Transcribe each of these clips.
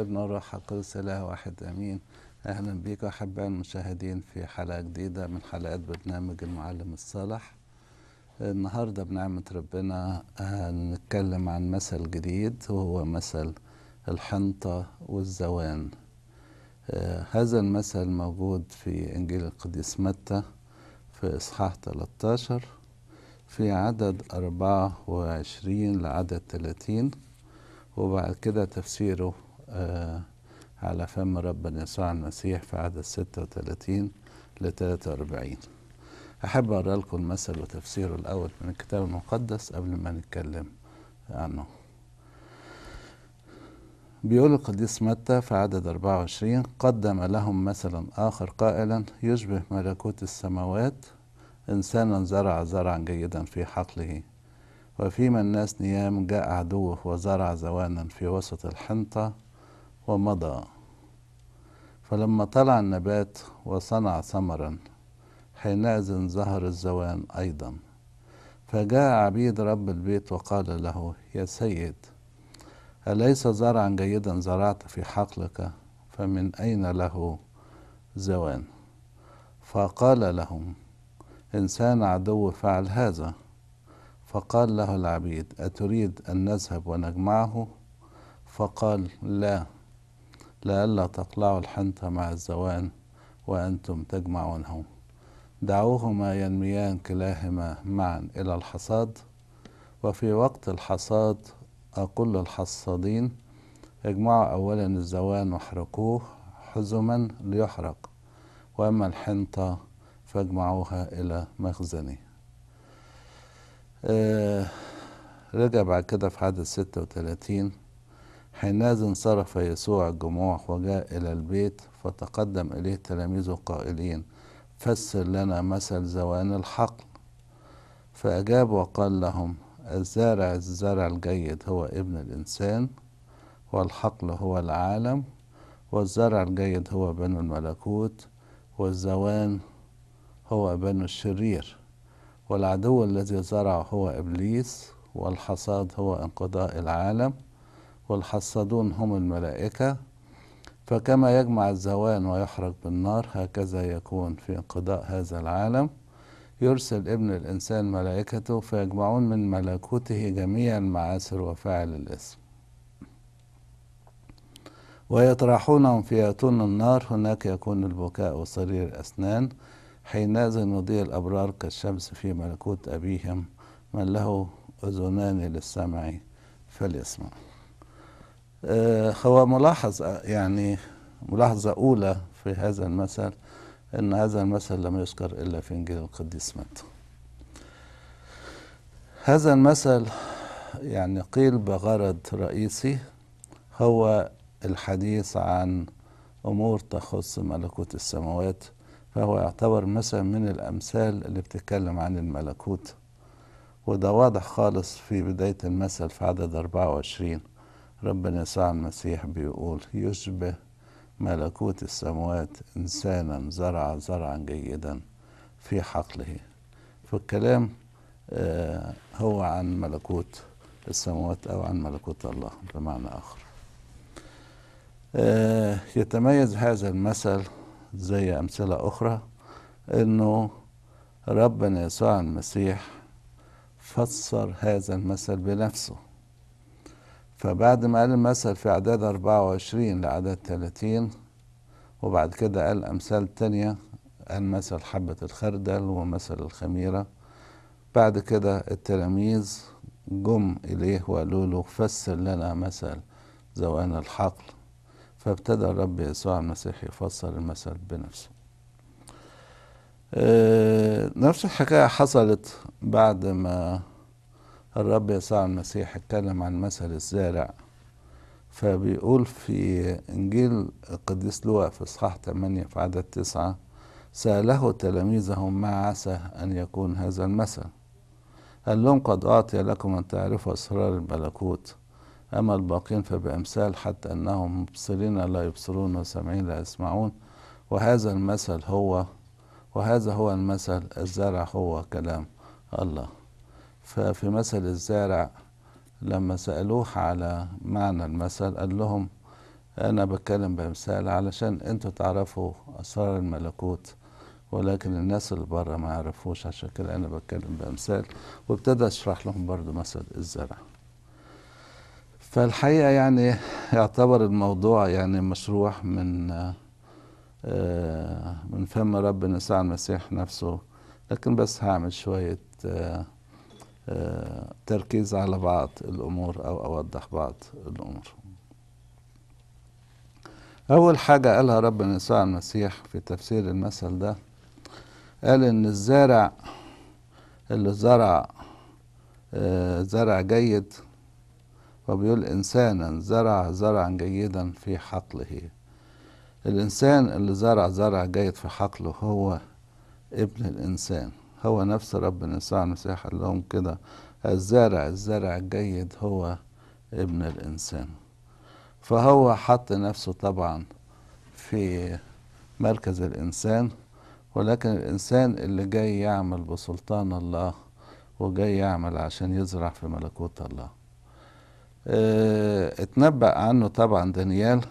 ابنه والروح القدس إله واحد أمين أهلا بيك احبائي المشاهدين في حلقة جديدة من حلقات برنامج المعلم الصالح النهاردة بنعمة ربنا هنتكلم عن مثل جديد وهو مثل الحنطة والزوان هذا المثل موجود في إنجيل القديس متى في إصحاح 13 في عدد 24 لعدد 30 وبعد كده تفسيره آه، على فم رب يسوع المسيح في عدد 36 ل 43 أحب أقرأ لكم المثل وتفسيره الأول من الكتاب المقدس قبل ما نتكلم عنه بيقول القديس متى في عدد 24 قدم لهم مثلا آخر قائلا يشبه ملكوت السماوات إنسانا زرع زرعا جيدا في حقله وفيما الناس نيام جاء عدوه وزرع زوانا في وسط الحنطة ومضى فلما طلع النبات وصنع ثمرا حينئذ ظهر الزوان أيضا فجاء عبيد رب البيت وقال له يا سيد أليس زرعا جيدا زرعت في حقلك فمن أين له زوان فقال لهم إنسان عدو فعل هذا فقال له العبيد أتريد أن نذهب ونجمعه فقال لا لئلا تقلعوا الحنطة مع الزوان وأنتم تجمعونه دعوهما ينميان كلاهما معا إلى الحصاد وفي وقت الحصاد أقول الحصادين اجمعوا أولا الزوان واحرقوه حزما ليحرق وأما الحنطة فاجمعوها إلى مخزني آه رجع بعد كده في عدد 36 حينئذ انصرف يسوع الجموع وجاء إلى البيت فتقدم إليه تلاميذه قائلين فسر لنا مثل زوان الحقل فأجاب وقال لهم الزارع الزرع الجيد هو ابن الإنسان والحقل هو العالم والزرع الجيد هو بنو الملكوت والزوان هو بنو الشرير والعدو الذي زرعه هو إبليس والحصاد هو انقضاء العالم والحصادون هم الملائكة فكما يجمع الزوان ويحرق بالنار هكذا يكون في انقضاء هذا العالم يرسل ابن الإنسان ملائكته فيجمعون من ملكوته جميع المعاصر وفاعل الاسم ويطرحونهم في أتون النار هناك يكون البكاء وصرير الأسنان حينئذ يضيء الأبرار كالشمس في ملكوت أبيهم من له أذنان للسمع فليسمع آه، هو ملاحظة يعني ملاحظة أولى في هذا المثل أن هذا المثل لم يذكر إلا في إنجيل القديس متى هذا المثل يعني قيل بغرض رئيسي هو الحديث عن أمور تخص ملكوت السماوات فهو يعتبر مثل من الأمثال اللي بتتكلم عن الملكوت وده واضح خالص في بداية المثل في عدد 24 ربنا يسوع المسيح بيقول يشبه ملكوت السموات إنسانا زرع زرعا جيدا في حقله فالكلام آه، هو عن ملكوت السموات أو عن ملكوت الله بمعنى آخر آه، يتميز هذا المثل زي أمثلة أخرى أنه ربنا يسوع المسيح فسر هذا المثل بنفسه فبعد ما قال المثل في أعداد 24 لأعداد 30 وبعد كده قال أمثال تانية قال مثل حبة الخردل ومثل الخميرة بعد كده التلاميذ جم إليه وقالوا له فسر لنا مثل زوان الحقل فابتدى الرب يسوع المسيح يفسر المثل بنفسه آه، نفس الحكاية حصلت بعد ما الرب يسوع المسيح اتكلم عن مثل الزارع فبيقول في إنجيل القديس لوقا في إصحاح 8 في عدد 9 سأله تلاميذه ما عسى أن يكون هذا المثل قال لهم قد أعطي لكم أن تعرفوا أسرار الملكوت أما الباقين فبأمثال حتى أنهم مبصرين لا يبصرون وسامعين لا يسمعون وهذا المثل هو وهذا هو المثل الزرع هو كلام الله ففي مثل الزارع لما سألوه على معنى المثل قال لهم أنا بتكلم بمثال علشان أنتوا تعرفوا أسرار الملكوت ولكن الناس اللي بره ما يعرفوش عشان كده أنا بتكلم بأمثال وابتدى أشرح لهم برضو مثل الزرع فالحقيقة يعني يعتبر الموضوع يعني مشروح من آه، من فم ربنا ساعة المسيح نفسه لكن بس هعمل شوية آه، تركيز على بعض الأمور أو أوضح بعض الأمور أول حاجة قالها ربنا يسوع المسيح في تفسير المثل ده قال إن الزارع اللي زرع آه، زرع جيد وبيقول إنسانا زرع زرعا جيدا في حقله الإنسان اللي زرع زرع جيد في حقله هو ابن الإنسان هو نفس ربنا يسوع المسيح قال لهم كده الزارع الزارع الجيد هو ابن الإنسان فهو حط نفسه طبعا في مركز الإنسان ولكن الإنسان اللي جاي يعمل بسلطان الله وجاي يعمل عشان يزرع في ملكوت الله اه اتنبأ عنه طبعا دانيال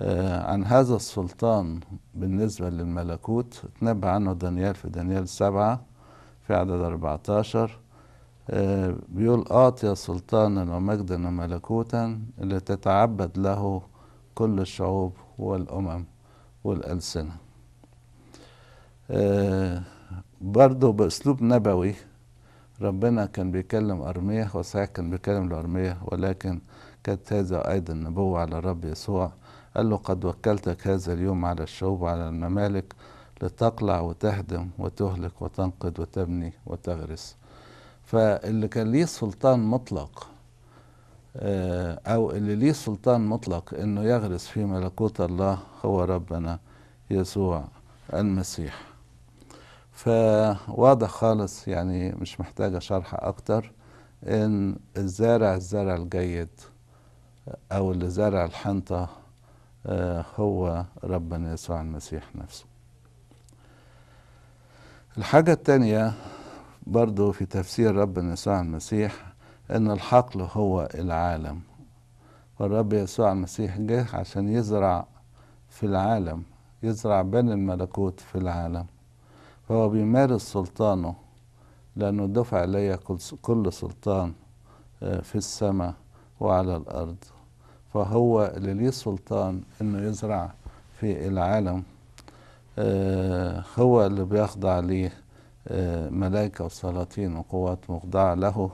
آه، عن هذا السلطان بالنسبة للملكوت تنبأ عنه دانيال في دانيال سبعة في عدد 14 آه، بيقول أعطي سلطانا ومجدا وملكوتا اللي تتعبد له كل الشعوب والأمم والألسنة آه، برضو بأسلوب نبوي ربنا كان بيكلم أرمية وصحيح كان بيكلم لأرمية ولكن كانت هذا أيضا نبوة على الرب يسوع قال له قد وكلتك هذا اليوم على الشعوب وعلى الممالك لتقلع وتهدم وتهلك وتنقد وتبني وتغرس فاللي كان ليه سلطان مطلق آه، او اللي ليه سلطان مطلق انه يغرس في ملكوت الله هو ربنا يسوع المسيح فواضح خالص يعني مش محتاجة شرح اكتر ان الزارع الزرع الجيد او اللي زرع الحنطة آه، هو ربنا يسوع المسيح نفسه الحاجة التانية برضو في تفسير ربنا يسوع المسيح ان الحقل هو العالم والرب يسوع المسيح جه عشان يزرع في العالم يزرع بين الملكوت في العالم فهو بيمارس سلطانه لأنه دفع ليا كل سلطان آه، في السماء وعلى الأرض فهو اللي ليه سلطان انه يزرع في العالم آه، هو اللي بيخضع ليه آه، ملائكة وسلاطين وقوات مخضعة له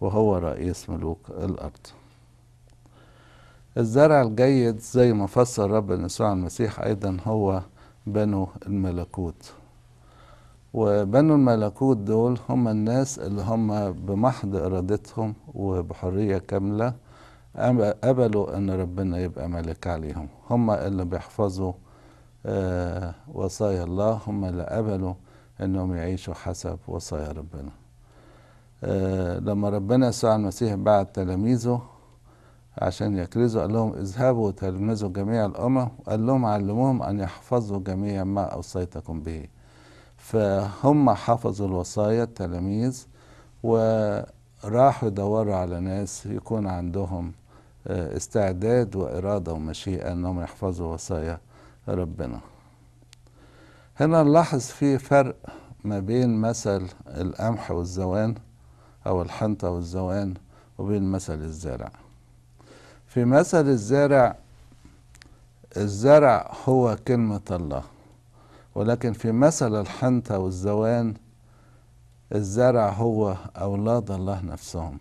وهو رئيس ملوك الأرض الزرع الجيد زي ما فسر رب يسوع المسيح أيضا هو بنو الملكوت وبنو الملكوت دول هم الناس اللي هم بمحض إرادتهم وبحرية كاملة قبلوا ان ربنا يبقى ملك عليهم هم اللي بيحفظوا آه، وصايا الله هم اللي قبلوا انهم يعيشوا حسب وصايا ربنا آه، لما ربنا يسوع المسيح بعد تلاميذه عشان يكرزوا قال لهم اذهبوا وتلمذوا جميع الامم وقال لهم علموهم ان يحفظوا جميع ما اوصيتكم به فهم حفظوا الوصايا التلاميذ وراحوا يدوروا على ناس يكون عندهم آه، استعداد وإرادة ومشيئة أنهم يحفظوا وصايا ربنا هنا نلاحظ في فرق ما بين مثل القمح والزوان أو الحنطة والزوان وبين مثل الزارع في مثل الزارع الزرع هو كلمة الله ولكن في مثل الحنطة والزوان الزرع هو أولاد الله نفسهم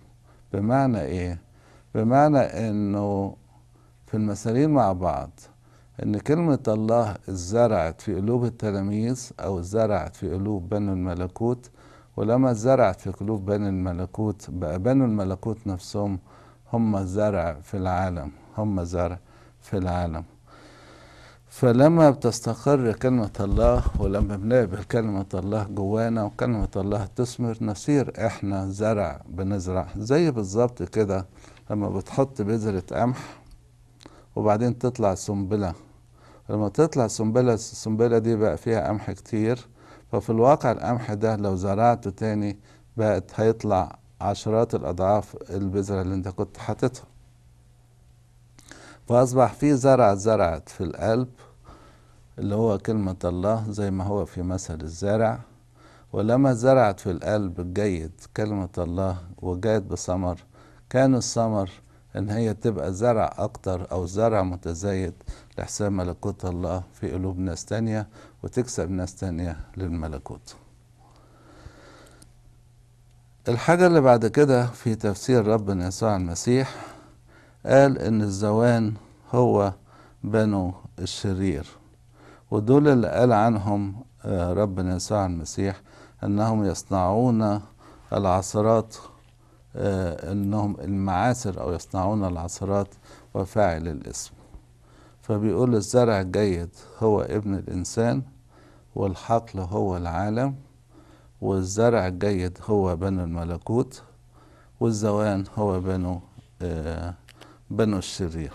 بمعنى إيه؟ بمعنى انه في المسارين مع بعض ان كلمة الله اتزرعت في قلوب التلاميذ او اتزرعت في قلوب بنو الملكوت ولما اتزرعت في قلوب بنو الملكوت بقى بنو الملكوت نفسهم هم زرع في العالم هم زرع في العالم فلما بتستقر كلمة الله ولما بنقبل كلمة الله جوانا وكلمة الله تثمر نصير احنا زرع بنزرع زي بالظبط كده لما بتحط بذرة قمح وبعدين تطلع سنبلة لما تطلع سنبلة السنبلة دي بقى فيها قمح كتير ففي الواقع القمح ده لو زرعته تاني بقت هيطلع عشرات الأضعاف البذرة اللي انت كنت حاططها وأصبح في زرع زرعت في القلب اللي هو كلمة الله زي ما هو في مثل الزارع ولما زرعت في القلب الجيد كلمة الله وجاءت بثمر كان الثمر إن هي تبقى زرع أكتر أو زرع متزايد لحساب ملكوت الله في قلوب ناس تانية وتكسب ناس تانية للملكوت الحاجة اللي بعد كده في تفسير ربنا يسوع المسيح قال ان الزوان هو بنو الشرير ودول اللي قال عنهم آه، ربنا يسوع المسيح انهم يصنعون العصرات آه، انهم المعاصر او يصنعون العصرات وفاعل الاسم فبيقول الزرع الجيد هو ابن الانسان والحقل هو العالم والزرع الجيد هو بنو الملكوت والزوان هو بنو آه بنو الشرير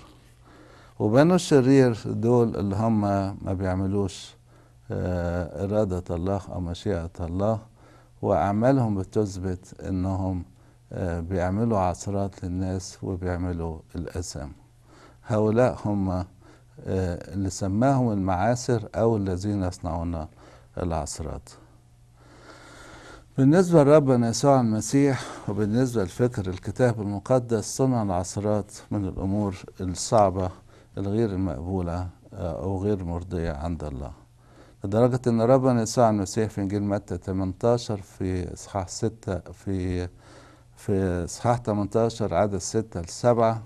وبنو الشرير دول اللي هم ما بيعملوش آه، إرادة الله أو مشيئة الله وأعمالهم بتثبت إنهم آه، بيعملوا عثرات للناس وبيعملوا الأسم هؤلاء هم آه، اللي سماهم المعاسر أو الذين يصنعون العثرات بالنسبة لربنا يسوع المسيح وبالنسبة لفكر الكتاب المقدس صنع العصرات من الأمور الصعبة الغير المقبولة آه، أو غير مرضية عند الله لدرجة أن ربنا يسوع المسيح في إنجيل متى 18 في إصحاح 6 في في إصحاح 18 عدد 6 ل 7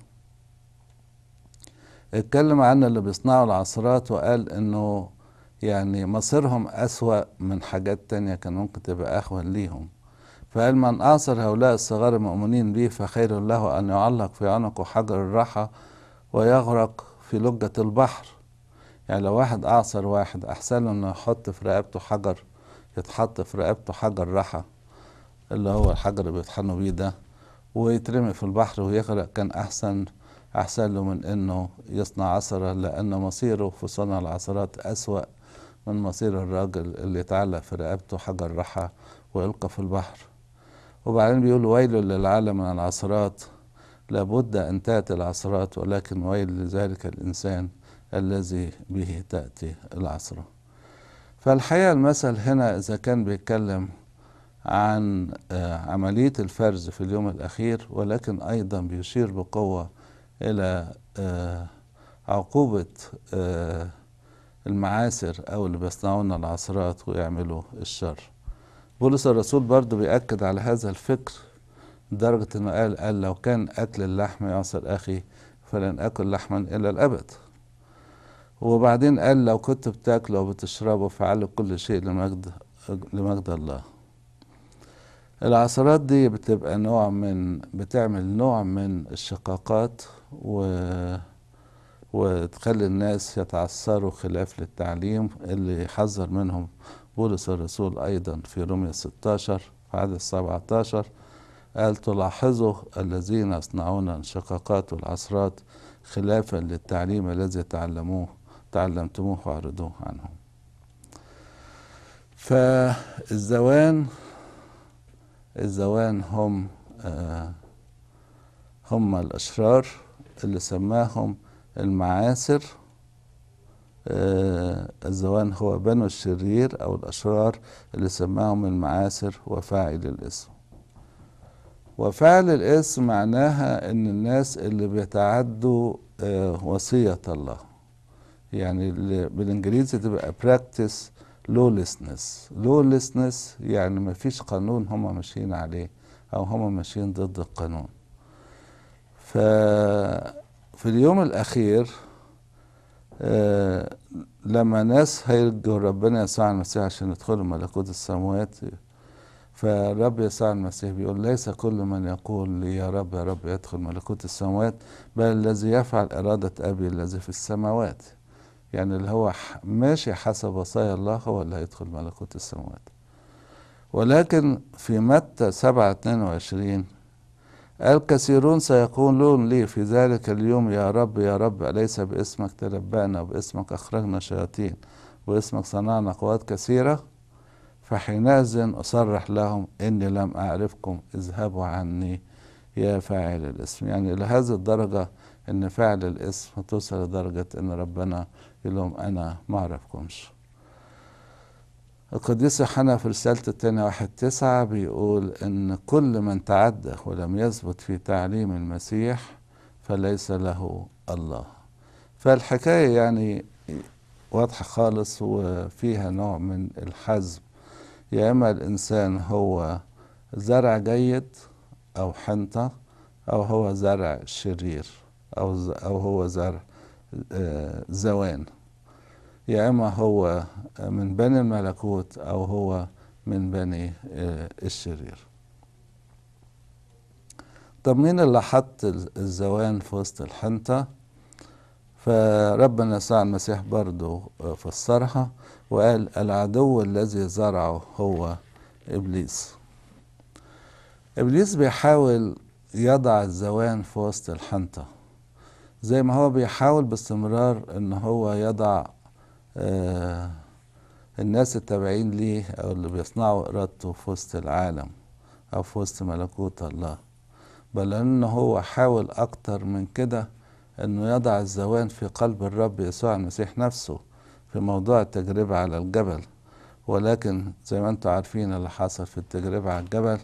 اتكلم عن اللي بيصنعوا العصرات وقال إنه يعني مصيرهم أسوأ من حاجات تانية كان ممكن تبقى أخوان ليهم فقال من أعصر هؤلاء الصغار المؤمنين به فخير له أن يعلق في عنقه حجر الراحة ويغرق في لجة البحر يعني لو واحد أعصر واحد أحسن له إنه يحط في رقبته حجر يتحط في رقبته حجر راحة اللي هو الحجر اللي بيطحنوا بيه ده ويترمي في البحر ويغرق كان أحسن أحسن له من إنه يصنع عصرة لأن مصيره في صنع العصرات أسوأ من مصير الراجل اللي تعلق في رقبته حجر رحى ويلقى في البحر وبعدين بيقول ويل للعالم من العصرات لابد أن تأتي العصرات ولكن ويل لذلك الإنسان الذي به تأتي العصرة فالحقيقة المثل هنا إذا كان بيتكلم عن آه، عملية الفرز في اليوم الأخير ولكن أيضا بيشير بقوة إلى آه، عقوبة آه، المعاسر أو اللي بيصنعون العصرات ويعملوا الشر بولس الرسول برضه بيأكد على هذا الفكر لدرجة أنه قال, قال لو كان أكل اللحم يعصر أخي فلن أكل لحما إلى الأبد وبعدين قال لو كنت بتاكله وبتشربه فعل كل شيء لمجد لمجد الله العصرات دي بتبقى نوع من بتعمل نوع من الشقاقات و وتخلي الناس يتعثروا خلاف للتعليم اللي حذر منهم بولس الرسول أيضا في رومية 16 في عدد 17 قال تلاحظوا الذين يصنعون انشقاقات والعصرات خلافا للتعليم الذي تعلموه تعلمتموه واعرضوه عنهم فالزوان الزوان هم آه هم الأشرار اللي سماهم المعاصر آه، الزوان هو بنو الشرير أو الأشرار اللي سماهم المعاصر وفاعل الاسم وفعل الاسم معناها ان الناس اللي بيتعدوا آه، وصية الله يعني بالانجليزي تبقى practice lawlessness lawlessness يعني مفيش قانون هما ماشيين عليه او هما ماشيين ضد القانون ف في اليوم الأخير آه، لما ناس هيرجوا ربنا يسوع المسيح عشان يدخلوا ملكوت السماوات فالرب يسوع المسيح بيقول ليس كل من يقول لي يا رب يا رب يدخل ملكوت السماوات بل الذي يفعل إرادة أبي الذي في السماوات يعني اللي هو ماشي حسب وصايا الله هو اللي هيدخل ملكوت السماوات ولكن في متى 7 22 الكثيرون سيقولون لي في ذلك اليوم يا رب يا رب أليس باسمك تنبأنا وباسمك أخرجنا شياطين وباسمك صنعنا قوات كثيرة فحينئذ أصرح لهم إني لم أعرفكم اذهبوا عني يا فاعل الاسم يعني لهذه الدرجة إن فعل الاسم توصل لدرجة إن ربنا يقول لهم أنا ما أعرفكمش القديس يوحنا في رسالته الثانية واحد تسعة بيقول إن كل من تعده ولم يثبت في تعليم المسيح فليس له الله فالحكاية يعني واضحة خالص وفيها نوع من الحزم يا إما الإنسان هو زرع جيد أو حنطة أو هو زرع شرير أو أو هو زرع آه، زوان يا اما هو من بني الملكوت او هو من بني آه، الشرير طب مين اللي حط الزوان في وسط الحنطة فربنا يسوع المسيح برضو آه، فسرها وقال العدو الذي زرعه هو إبليس إبليس بيحاول يضع الزوان في وسط الحنطة زي ما هو بيحاول باستمرار ان هو يضع آه، الناس التابعين ليه أو اللي بيصنعوا إرادته في وسط العالم أو في وسط ملكوت الله بل ان هو حاول أكتر من كده أنه يضع الزوان في قلب الرب يسوع المسيح نفسه في موضوع التجربة على الجبل ولكن زي ما انتم عارفين اللي حصل في التجربة على الجبل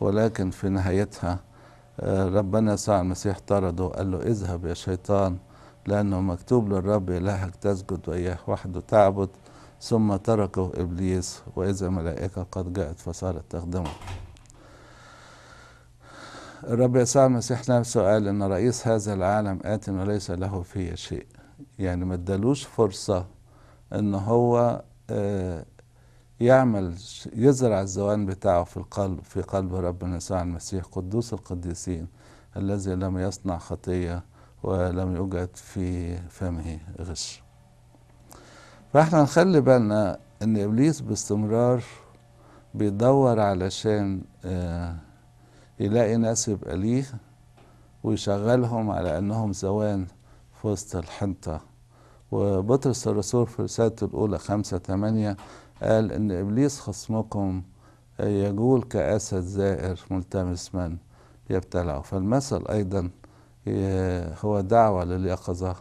ولكن في نهايتها آه، ربنا يسوع المسيح طرده قال له اذهب يا شيطان لأنه مكتوب للرب إلهك تسجد وإياه وحده تعبد ثم تركه إبليس وإذا ملائكة قد جاءت فصارت تخدمه الرب يسوع المسيح نفسه قال إن رئيس هذا العالم آت وليس له فيه شيء يعني ما ادالوش فرصة إن هو آه، يعمل يزرع الزوان بتاعه في القلب في قلب ربنا يسوع المسيح قدوس القديسين الذي لم يصنع خطيه ولم يوجد في فمه غش فاحنا نخلي بالنا ان ابليس باستمرار بيدور علشان آه، يلاقي ناس يبقى ليه ويشغلهم على انهم زوان في وسط الحنطة وبطرس الرسول في رسالته الاولى خمسة ثمانيه قال ان ابليس خصمكم آه، يجول كأسد زائر ملتمس من يبتلعه فالمثل ايضا هو دعوة لليقظة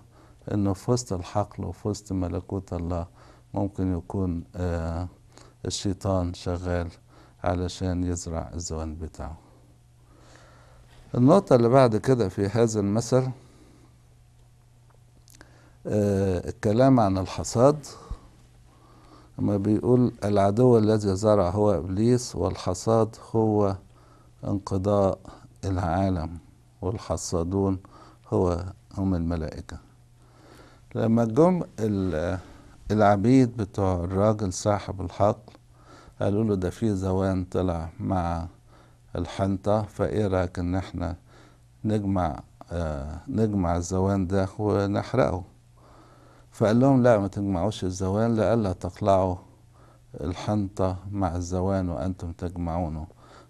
أنه في وسط الحقل وفي وسط ملكوت الله ممكن يكون آه، الشيطان شغال علشان يزرع الزوان بتاعه النقطة اللي بعد كده في هذا المثل آه، الكلام عن الحصاد ما بيقول العدو الذي زرع هو إبليس والحصاد هو انقضاء العالم والحصادون هو هم الملائكة لما جم العبيد بتوع الراجل صاحب الحقل قالوا له ده في زوان طلع مع الحنطة فايه رايك ان احنا نجمع آه نجمع الزوان ده ونحرقه فقال لهم لا ما تجمعوش الزوان لئلا تقلعوا الحنطة مع الزوان وأنتم تجمعونه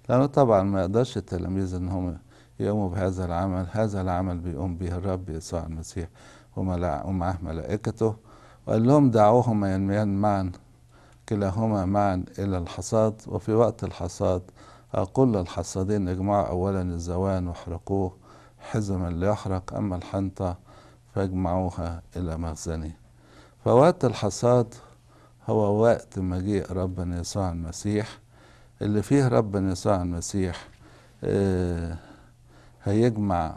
لأنه طبعا ما يقدرش التلاميذ إن هم يقوموا بهذا العمل هذا العمل بيقوم به الرب يسوع المسيح ومعه ملائكته وقال لهم دعوهما ينميان معا كلاهما معا إلى الحصاد وفي وقت الحصاد أقول للحصادين اجمعوا أولا الزوان واحرقوه حزما ليحرق أما الحنطة فاجمعوها إلى مخزني فوقت الحصاد هو وقت مجيء ربنا يسوع المسيح اللي فيه ربنا يسوع المسيح آه هيجمع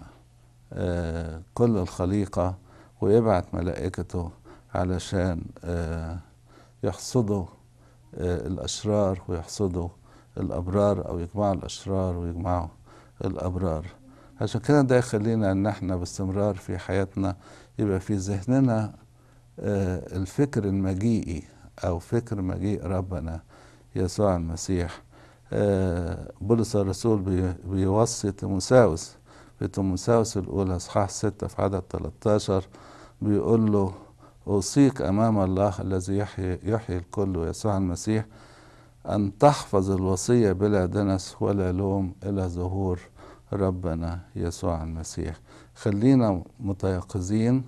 آه، كل الخليقة ويبعت ملائكته علشان آه، يحصدوا آه، الأشرار ويحصدوا الأبرار أو يجمعوا الأشرار ويجمعوا الأبرار عشان كده ده يخلينا ان احنا باستمرار في حياتنا يبقى في ذهننا الفكر المجيئي او فكر مجيء ربنا يسوع المسيح بولس الرسول بيوصي تيموساوس في تيموثاوس الأولى إصحاح ستة في عدد 13 بيقول له أوصيك أمام الله الذي يحيي يحيي الكل ويسوع المسيح أن تحفظ الوصية بلا دنس ولا لوم إلى ظهور ربنا يسوع المسيح خلينا متيقظين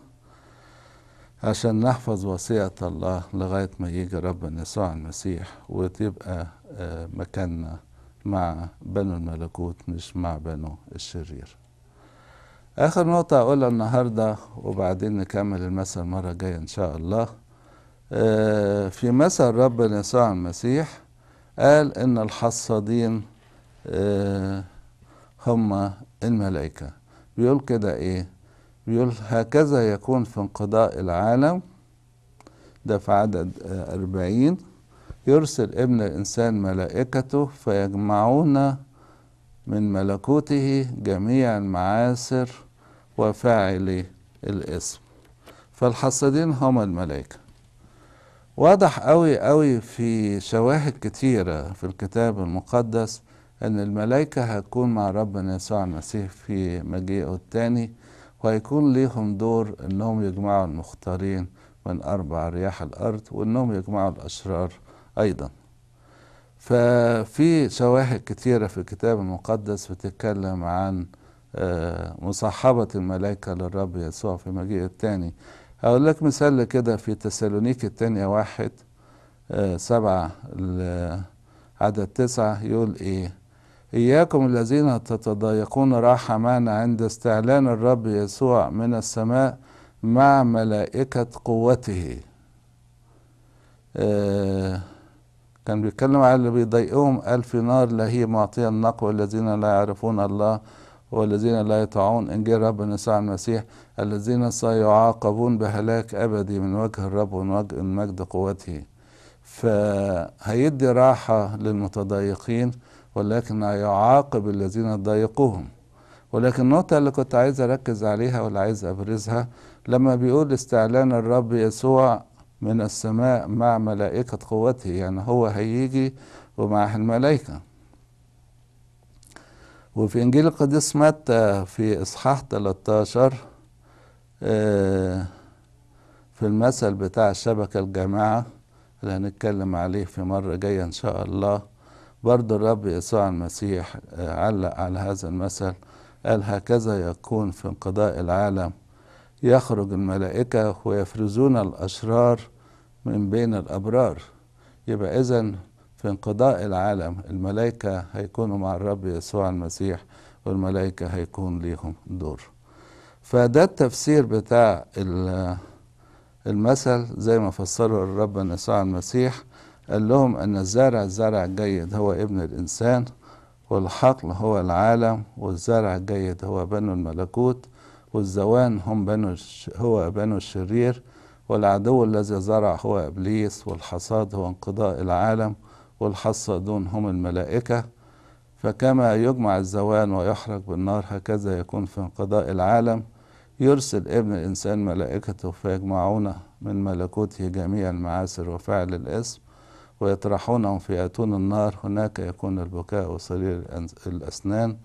عشان نحفظ وصية الله لغاية ما يجي ربنا يسوع المسيح وتبقى آه، مكاننا مع بنو الملكوت مش مع بنو الشرير آخر نقطة هقولها النهاردة وبعدين نكمل المثل المرة الجاية إن شاء الله آه، في مثل ربنا يسوع المسيح قال إن الحصادين آه، هم الملائكة بيقول كده إيه بيقول هكذا يكون في انقضاء العالم ده في عدد آه، أربعين يرسل ابن الإنسان ملائكته فيجمعون من ملكوته جميع المعاصر وفاعلي الاسم فالحصدين هم الملائكة واضح قوي قوي في شواهد كتيرة في الكتاب المقدس أن الملائكة هتكون مع ربنا يسوع المسيح في مجيئه التاني وهيكون ليهم دور أنهم يجمعوا المختارين من أربع رياح الأرض وأنهم يجمعوا الأشرار أيضا ففي شواهد كثيرة في الكتاب المقدس بتتكلم عن آه، مصاحبة الملائكة للرب يسوع في مجيء الثاني أقول لك مثال كده في تسالونيك الثانية واحد آه، سبعة عدد تسعة يقول إيه إياكم الذين تتضايقون راحة معنا عند استعلان الرب يسوع من السماء مع ملائكة قوته آه كان بيتكلم على اللي بيضايقهم قال في نار لا هي معطية النقوى الذين لا يعرفون الله والذين لا يطاعون إنجيل رب يسوع المسيح الذين سيعاقبون بهلاك أبدي من وجه الرب ومن وجه مجد قوته فهيدي راحة للمتضايقين ولكن هيعاقب الذين ضايقوهم ولكن النقطة اللي كنت عايز أركز عليها واللي عايز أبرزها لما بيقول استعلان الرب يسوع من السماء مع ملائكة قوته يعني هو هيجي ومعه الملائكة وفي إنجيل القديس متى آه، في إصحاح 13 آه، في المثل بتاع الشبكة الجامعة اللي هنتكلم عليه في مرة جاية إن شاء الله برضو الرب يسوع المسيح آه، علق على هذا المثل قال هكذا يكون في انقضاء العالم يخرج الملائكة ويفرزون الأشرار من بين الأبرار يبقى إذا في انقضاء العالم الملائكة هيكونوا مع الرب يسوع المسيح والملائكة هيكون ليهم دور فده التفسير بتاع المثل زي ما فسره الرب يسوع المسيح قال لهم أن الزرع الزرع الجيد هو ابن الإنسان والحقل هو العالم والزرع الجيد هو بنو الملكوت والزوان هم بنو هو بنو الشرير والعدو الذي زرع هو إبليس والحصاد هو انقضاء العالم والحصادون هم الملائكة فكما يجمع الزوان ويحرق بالنار هكذا يكون في انقضاء العالم يرسل ابن الإنسان ملائكته فيجمعون من ملكوته جميع المعاسر وفعل الإثم ويطرحونهم في أتون النار هناك يكون البكاء وصرير الأسنان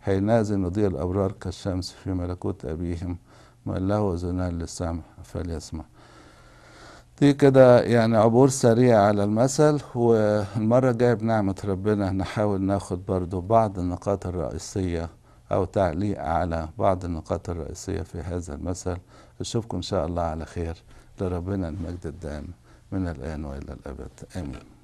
حينئذ يضيء الأبرار كالشمس في ملكوت أبيهم من له أذنان للسمع فليسمع دي كده يعني عبور سريع على المثل والمرة الجاية بنعمة ربنا نحاول ناخد برضو بعض النقاط الرئيسية أو تعليق على بعض النقاط الرئيسية في هذا المثل أشوفكم إن شاء الله على خير لربنا المجد الدائم من الآن وإلى الأبد آمين